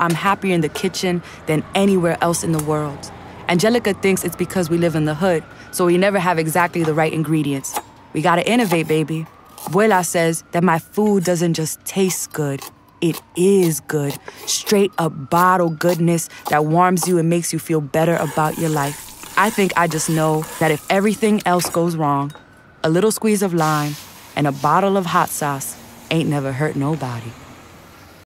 I'm happier in the kitchen than anywhere else in the world. Angelica thinks it's because we live in the hood, so we never have exactly the right ingredients. We gotta innovate, baby. Abuela says that my food doesn't just taste good, it is good. Straight up bottle goodness that warms you and makes you feel better about your life. I think I just know that if everything else goes wrong, a little squeeze of lime and a bottle of hot sauce ain't never hurt nobody.